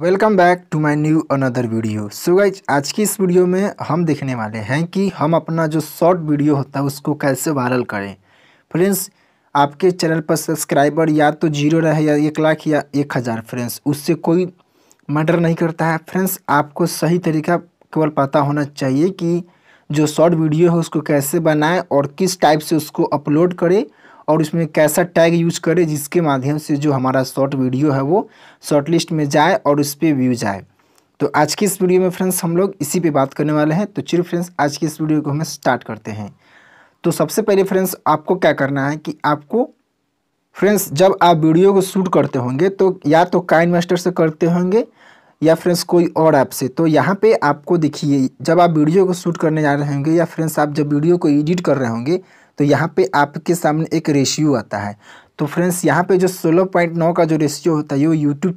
welcome back to my new another video so guys आज की इस वीडियो में हम देखने वाले हैं कि हम अपना जो शॉर्ट वीडियो होता है उसको कैसे वायरल करें फ्रेंड्स आपके चैनल पर सब्सक्राइबर या तो जीरो रहे या एक लाख या एक हज़ार फ्रेंड्स उससे कोई मैटर नहीं करता है फ्रेंड्स आपको सही तरीका केवल पता होना चाहिए कि जो शॉर्ट वीडियो है उसको कैसे बनाएँ और किस टाइप से उसको अपलोड करें और उसमें कैसा टैग यूज करें जिसके माध्यम से जो हमारा शॉर्ट वीडियो है वो शॉर्ट लिस्ट में जाए और उस पर व्यूज आए तो आज की इस वीडियो में फ्रेंड्स हम लोग इसी पे बात करने वाले हैं तो चलिए फ्रेंड्स आज की इस वीडियो को हमें स्टार्ट करते हैं तो सबसे पहले फ्रेंड्स आपको क्या करना है कि आपको फ्रेंड्स जब आप वीडियो को शूट करते होंगे तो या तो काइन मास्टर से करते होंगे या फ्रेंड्स कोई और ऐप से तो यहाँ पे आपको देखिए जब आप वीडियो को शूट करने जा रहे होंगे या फ्रेंड्स आप जब वीडियो को एडिट कर रहे होंगे तो यहाँ पे आपके सामने एक रेशियो आता है तो फ्रेंड्स यहाँ पे जो सोलह पॉइंट नौ का जो रेशियो होता है वो यूट्यूब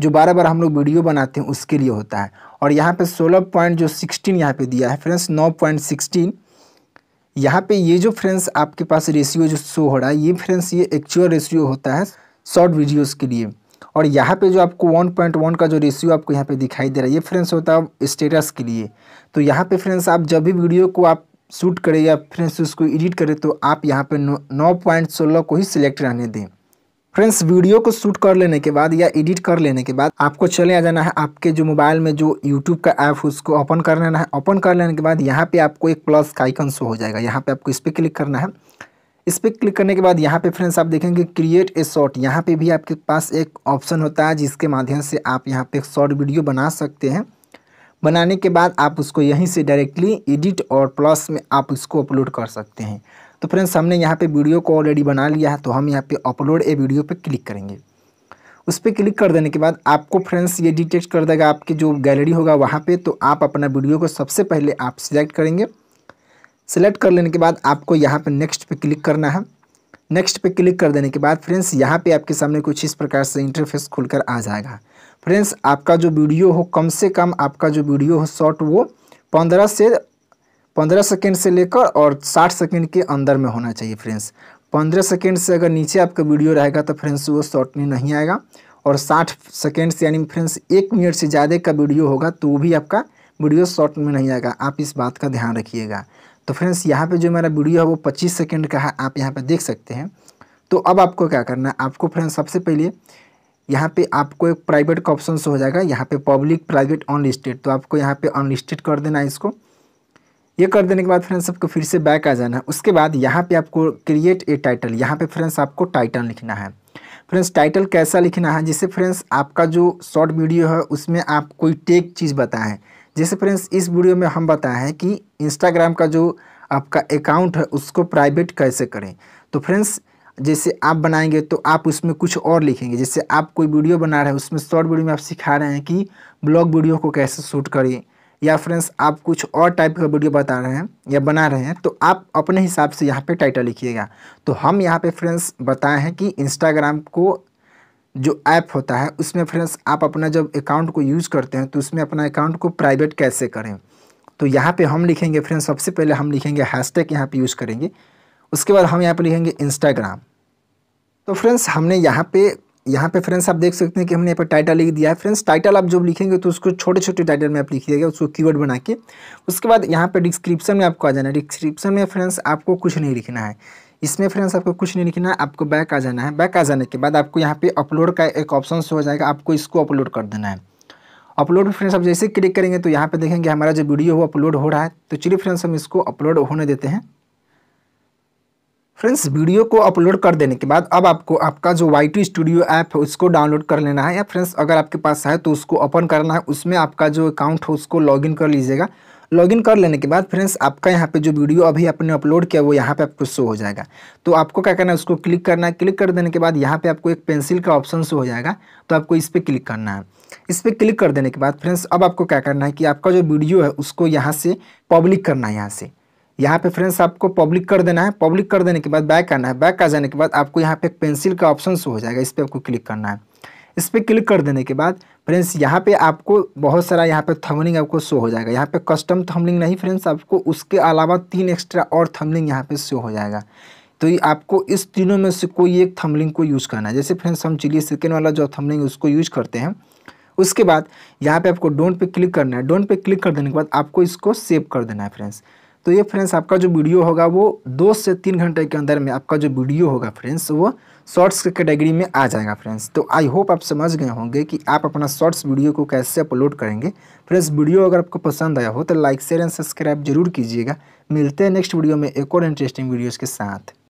जो बार बार हम लोग वीडियो बनाते हैं उसके लिए होता है और यहाँ पर सोलह पॉइंट जो सिक्सटीन यहाँ पर दिया है फ्रेंड्स नौ पॉइंट सिक्सटीन यहाँ पर ये जो फ्रेंड्स आपके पास रेशियो जो शो हो रहा है ये फ्रेंड्स ये एक्चुअल रेशियो होता है शॉर्ट वीडियोज़ के लिए और यहाँ पे जो आपको 1.1 का जो रेशियो आपको यहाँ पे दिखाई दे रहा है ये फ्रेंड्स होता है स्टेटस के लिए तो यहाँ पे फ्रेंड्स आप जब भी वीडियो को आप शूट करें या फ्रेंड्स उसको एडिट करें तो आप यहाँ पे नौ पॉइंट सोलह को ही सिलेक्ट रहने दें फ्रेंड्स वीडियो को शूट कर लेने के बाद या एडिट कर लेने के बाद आपको चले आ जाना है आपके जो मोबाइल में जो यूट्यूब का ऐप उसको ओपन कर लेना है ओपन कर लेने के बाद यहाँ पे आपको एक प्लस का आइकन शो हो जाएगा यहाँ पे आपको इस पर क्लिक करना है इस पर क्लिक करने के बाद यहाँ पे फ्रेंड्स आप देखेंगे क्रिएट ए शॉर्ट यहाँ पे भी आपके पास एक ऑप्शन होता है जिसके माध्यम से आप यहाँ पे एक शॉर्ट वीडियो बना सकते हैं बनाने के बाद आप उसको यहीं से डायरेक्टली एडिट और प्लस में आप उसको अपलोड कर सकते हैं तो फ्रेंड्स हमने यहाँ पे वीडियो को ऑलरेडी बना लिया है तो हम यहाँ पर अपलोड ए वीडियो पर क्लिक करेंगे उस पर क्लिक कर देने के बाद आपको फ्रेंड्स ये डिटेक्ट कर देगा आपकी जो गैलरी होगा वहाँ पे तो आप अपना वीडियो को सबसे पहले आप सिलेक्ट करेंगे सेलेक्ट कर लेने के बाद आपको यहाँ पर नेक्स्ट पे क्लिक करना है नेक्स्ट पे क्लिक कर देने के बाद फ्रेंड्स यहाँ पे आपके सामने कुछ इस प्रकार से इंटरफेस खुलकर आ जाएगा फ्रेंड्स आपका जो वीडियो हो कम से कम आपका जो वीडियो हो शॉर्ट वो पंद्रह से पंद्रह सेकेंड से लेकर और साठ सेकेंड के अंदर में होना चाहिए फ्रेंड्स पंद्रह सेकेंड से अगर नीचे आपका वीडियो रहेगा तो फ्रेंड्स वो शॉर्ट में नहीं आएगा और साठ सेकेंड से यानी फ्रेंड्स एक मिनट से ज़्यादा का वीडियो होगा तो भी आपका वीडियो शॉर्ट में नहीं आएगा आप इस बात का ध्यान रखिएगा तो फ्रेंड्स यहाँ पे जो मेरा वीडियो है वो 25 सेकंड का है आप यहाँ पे देख सकते हैं तो अब आपको क्या करना है आपको फ्रेंड्स सबसे पहले यहाँ पे आपको एक प्राइवेट का ऑप्शन हो जाएगा यहाँ पे पब्लिक प्राइवेट अनलिस्टेड तो आपको यहाँ पे अनलिस्टेड कर देना है इसको ये कर देने के बाद फ्रेंड्स आपको फिर से बैक आ जाना है उसके बाद यहाँ पर आपको क्रिएट ए टाइटल यहाँ पर फ्रेंड्स आपको टाइटल लिखना है फ्रेंड्स टाइटल कैसा लिखना है जैसे फ्रेंड्स आपका जो शॉर्ट वीडियो है उसमें आप कोई टेक चीज़ बताएं जैसे फ्रेंड्स इस वीडियो में हम बताएं कि इंस्टाग्राम का जो आपका अकाउंट है उसको प्राइवेट कैसे करें तो फ्रेंड्स जैसे आप बनाएंगे तो आप उसमें कुछ और लिखेंगे जैसे आप कोई वीडियो बना रहे हैं उसमें शॉर्ट वीडियो में आप सिखा रहे हैं कि ब्लॉग वीडियो को कैसे शूट करें या फ्रेंड्स आप कुछ और टाइप का वीडियो बता रहे हैं या बना रहे हैं तो आप अपने हिसाब से यहाँ पे टाइटल लिखिएगा तो हम यहाँ पे फ्रेंड्स बताए हैं कि इंस्टाग्राम को जो ऐप होता है उसमें फ्रेंड्स आप अपना जब अकाउंट को यूज़ करते हैं तो उसमें अपना अकाउंट को प्राइवेट कैसे करें तो यहाँ पर हम लिखेंगे फ्रेंड्स सबसे पहले हम लिखेंगे हैश टैग यहाँ यूज़ करेंगे उसके बाद हम यहाँ पर लिखेंगे इंस्टाग्राम तो फ्रेंड्स हमने यहाँ पे यहाँ पे फ्रेंड्स आप देख सकते हैं कि हमने यहाँ पर टाइटल लिख दिया है फ्रेंड्स टाइटल आप जब लिखेंगे तो उसको छोटे छोटे टाइटल में आप लिखिएगा उसको कीवर्ड बना के उसके बाद यहाँ पे डिस्क्रिप्शन में आपको आ जाना है डिस्क्रिप्शन में फ्रेंड्स आपको कुछ नहीं लिखना है इसमें फ्रेंड्स आपको कुछ नहीं लिखना है आपको बैक आ जाना है बैक आ जाने के बाद आपको यहाँ पे अपलोड का एक ऑप्शन हो जाएगा आपको इसको अपलोड कर देना है अपलोड फ्रेंड्स आप जैसे क्लिक करेंगे तो यहाँ पर देखेंगे हमारा जो वीडियो वो अपलोड हो रहा है तो चलिए फ्रेंड्स हम इसको अपलोड होने देते हैं फ्रेंड्स वीडियो को अपलोड कर देने के बाद अब आपको आपका जो वाई टी स्टूडियो ऐप है उसको डाउनलोड कर लेना है या फ्रेंड्स अगर आपके पास है तो उसको ओपन करना है उसमें आपका जो अकाउंट है उसको लॉगिन कर लीजिएगा लॉगिन कर लेने के बाद फ्रेंड्स आपका यहाँ पे जो वीडियो अभी आपने अपलोड किया वो यहाँ पे आपको शो हो जाएगा तो आपको क्या करना है उसको क्लिक करना है क्लिक कर देने के बाद यहाँ पे आपको एक पेंसिल का ऑप्शन शो हो जाएगा तो आपको इस पर क्लिक करना है इस पर क्लिक कर देने के बाद फ्रेंड्स अब आपको क्या करना है कि आपका जो वीडियो है उसको यहाँ से पब्लिक करना है यहाँ से यहाँ पे फ्रेंड्स आपको पब्लिक कर देना है पब्लिक कर देने के बाद बैक आना है बैक आ जाने के बाद आपको यहाँ पे एक पेंसिल का ऑप्शन शो हो जाएगा इस पर आपको क्लिक करना है इस पर क्लिक कर देने के बाद फ्रेंड्स यहाँ पे आपको बहुत सारा यहाँ पे थमलिंग आपको शो हो जाएगा यहाँ पे कस्टम थमलिंग नहीं फ्रेंड्स आपको उसके अलावा तीन एक्स्ट्रा और थमलिंग यहाँ पे शो हो जाएगा तो ये आपको इस तीनों में से कोई एक थमलिंग को यूज़ करना है जैसे फ्रेंड्स हम चिली सेकेंड वाला जो थमलिंग उसको यूज़ करते हैं उसके बाद यहाँ पे आपको डोंट पे क्लिक करना है डोंट पे क्लिक कर देने के बाद आपको इसको सेव कर देना है फ्रेंड्स तो ये फ्रेंड्स आपका जो वीडियो होगा वो दो से तीन घंटे के अंदर में आपका जो वीडियो होगा फ्रेंड्स वो शॉर्ट्स के कैटेगरी में आ जाएगा फ्रेंड्स तो आई होप आप समझ गए होंगे कि आप अपना शॉर्ट्स वीडियो को कैसे अपलोड करेंगे फ्रेंड्स वीडियो अगर आपको पसंद आया हो तो लाइक शेयर एंड सब्सक्राइब जरूर कीजिएगा मिलते हैं नेक्स्ट वीडियो में एक और इंटरेस्टिंग वीडियोज़ के साथ